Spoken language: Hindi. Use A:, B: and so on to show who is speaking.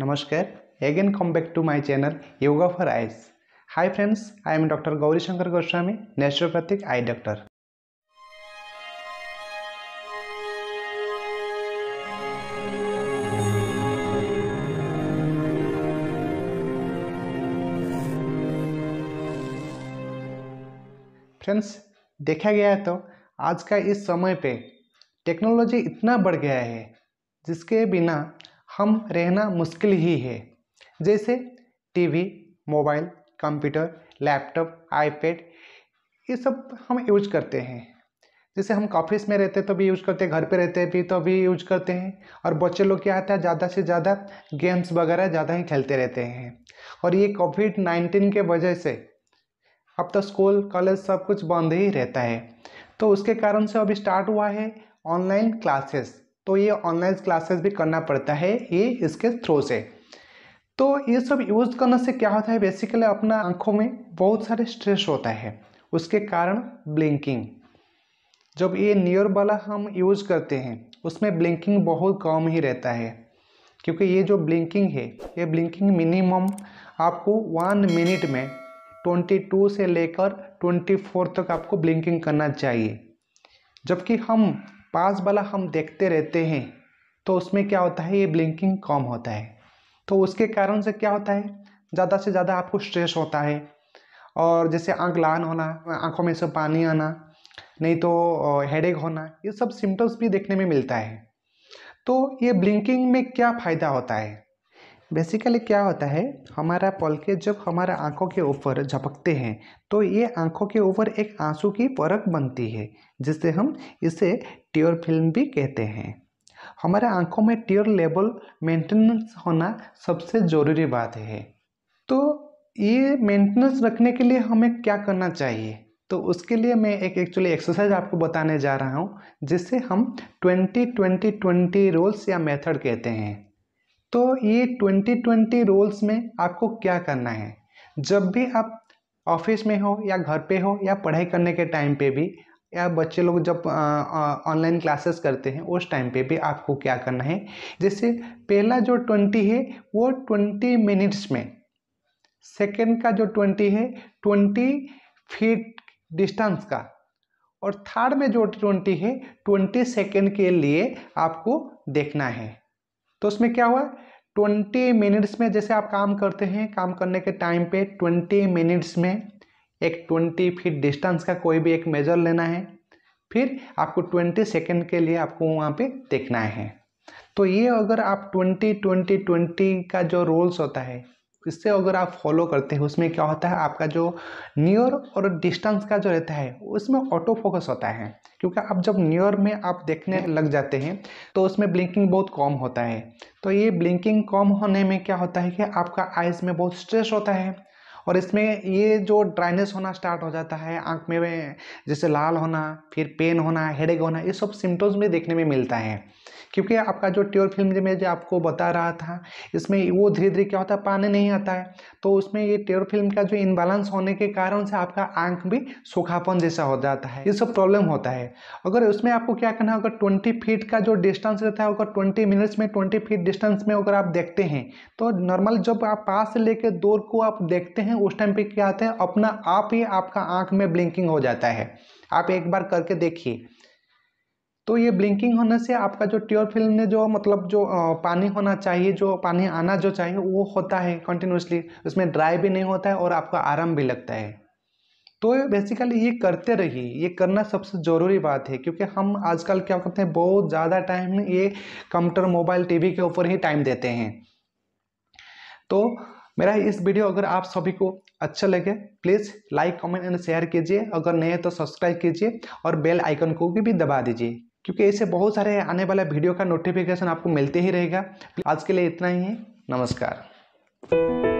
A: नमस्कार again come back to my channel yoga for eyes hi friends I am doctor Gauri Shankar Goswami naturopathic eye doctor friends देखा गया है तो आज का इस समय पे टेक्नोलॉजी इतना बढ़ गया है जिसके बिना हम रहना मुश्किल ही है जैसे TV mobile computer laptop iPad ये सब हम यूज करते हैं जैसे हम ऑफिस में रहते तो भी यूज करते हैं घर पे रहते भी तो भी यूज करते हैं और बच्चे लोग क्या आता है ज़्यादा से ज़्यादा गेम्स वगैरह ज़्यादा ही खेलते रहते हैं और ये कोविड नाइन्टीन के वजह से अब तो स्कूल कॉलेज सब कुछ बंद ही रहता है तो उसके कारण से अभी स्टार्ट हुआ है ऑनलाइन क्लासेस तो ये ऑनलाइन क्लासेस भी करना पड़ता है ये इसके थ्रू से तो ये सब यूज़ करने से क्या होता है बेसिकली अपना आँखों में बहुत सारे स्ट्रेस होता है उसके कारण ब्लिंकिंग जब ये नियर वाला हम यूज करते हैं उसमें ब्लिंकिंग बहुत कम ही रहता है क्योंकि ये जो ब्लिंकिंग है ये ब्लिंकिंग मिनिमम आपको वन मिनट में ट्वेंटी टू से लेकर ट्वेंटी फोर तक आपको ब्लिंकिंग करना चाहिए जबकि हम पास वाला हम देखते रहते हैं तो उसमें क्या होता है ये ब्लिंकिंग कम होता है तो उसके कारण से क्या होता है ज़्यादा से ज़्यादा आपको स्ट्रेस होता है और जैसे आँख लान होना आँखों में से पानी आना नहीं तो हेडेक होना ये सब सिम्टम्स भी देखने में मिलता है तो ये ब्लिंकिंग में क्या फ़ायदा होता है बेसिकली क्या होता है हमारा पलके जब हमारा आंखों के ऊपर झपकते हैं तो ये आंखों के ऊपर एक आंसू की परख बनती है जिसे हम इसे ट्योर फिल्म भी कहते हैं हमारे आंखों में ट्योर लेवल मेंटेनेंस होना सबसे ज़रूरी बात है तो ये मेंटेनेंस रखने के लिए हमें क्या करना चाहिए तो उसके लिए मैं एक एक्चुअली एक्सरसाइज आपको बताने जा रहा हूँ जिसे हम ट्वेंटी ट्वेंटी ट्वेंटी रोल्स या मेथड कहते हैं तो ये ट्वेंटी ट्वेंटी रोल्स में आपको क्या करना है जब भी आप ऑफिस में हो या घर पे हो या पढ़ाई करने के टाइम पे भी या बच्चे लोग जब ऑनलाइन क्लासेस करते हैं उस टाइम पे भी आपको क्या करना है जैसे पहला जो ट्वेंटी है वो ट्वेंटी मिनट्स में सेकेंड का जो ट्वेंटी है ट्वेंटी फीट डिस्टेंस का और थर्ड में जो ट्वेंटी है ट्वेंटी सेकेंड के लिए आपको देखना है तो उसमें क्या हुआ ट्वेंटी मिनट्स में जैसे आप काम करते हैं काम करने के टाइम पे ट्वेंटी मिनट्स में एक ट्वेंटी फीट डिस्टेंस का कोई भी एक मेजर लेना है फिर आपको ट्वेंटी सेकेंड के लिए आपको वहाँ पे देखना है तो ये अगर आप ट्वेंटी ट्वेंटी ट्वेंटी का जो रोल्स होता है इससे अगर आप फॉलो करते हैं उसमें क्या होता है आपका जो नियर और डिस्टेंस का जो रहता है उसमें ऑटो फोकस होता है क्योंकि आप जब नियर में आप देखने लग जाते हैं तो उसमें ब्लिंकिंग बहुत कम होता है तो ये ब्लिंकिंग कम होने में क्या होता है कि आपका आइज़ में बहुत स्ट्रेस होता है और इसमें ये जो ड्राइनेस होना स्टार्ट हो जाता है आँख में जैसे लाल होना फिर पेन होना हेडेक होना ये सब सिम्टम्स में देखने में मिलता है क्योंकि आपका जो ट्योर फिल्म में जो आपको बता रहा था इसमें वो धीरे धीरे क्या होता है पानी नहीं आता है तो उसमें ये ट्योर फिल्म का जो इनबैलेंस होने के कारण से आपका आंख भी सूखापन जैसा हो जाता है ये सब प्रॉब्लम होता है अगर उसमें आपको क्या करना है अगर ट्वेंटी फीट का जो डिस्टेंस रहता है अगर ट्वेंटी मिनट्स में ट्वेंटी फीट डिस्टेंस में अगर आप देखते हैं तो नॉर्मल जब आप पास से लेकर दूर को आप देखते हैं हैं उस टाइम पे क्या आता है अपना आप ही आपका आंख में ब्लिंकिंग हो जाता है आप एक बार करके देखिए तो ये ब्लिंकिंग होने से आपका जो ट्योर फिल्म में जो मतलब जो पानी होना चाहिए जो पानी आना जो चाहिए वो होता है कंटिन्यूसली उसमें ड्राई भी नहीं होता है और आपको आराम भी लगता है तो बेसिकली ये करते रहिए ये करना सबसे ज़रूरी बात है क्योंकि हम आजकल क्या करते हैं बहुत ज़्यादा टाइम ये कंप्यूटर मोबाइल टीवी के ऊपर ही टाइम देते हैं तो मेरा इस वीडियो अगर आप सभी को अच्छा लगे please like comment and share कीजिए अगर नए तो सब्सक्राइब कीजिए और बेल आइकन को भी दबा दीजिए क्योंकि ऐसे बहुत सारे आने वाला वीडियो का नोटिफिकेशन आपको मिलते ही रहेगा आज के लिए इतना ही है नमस्कार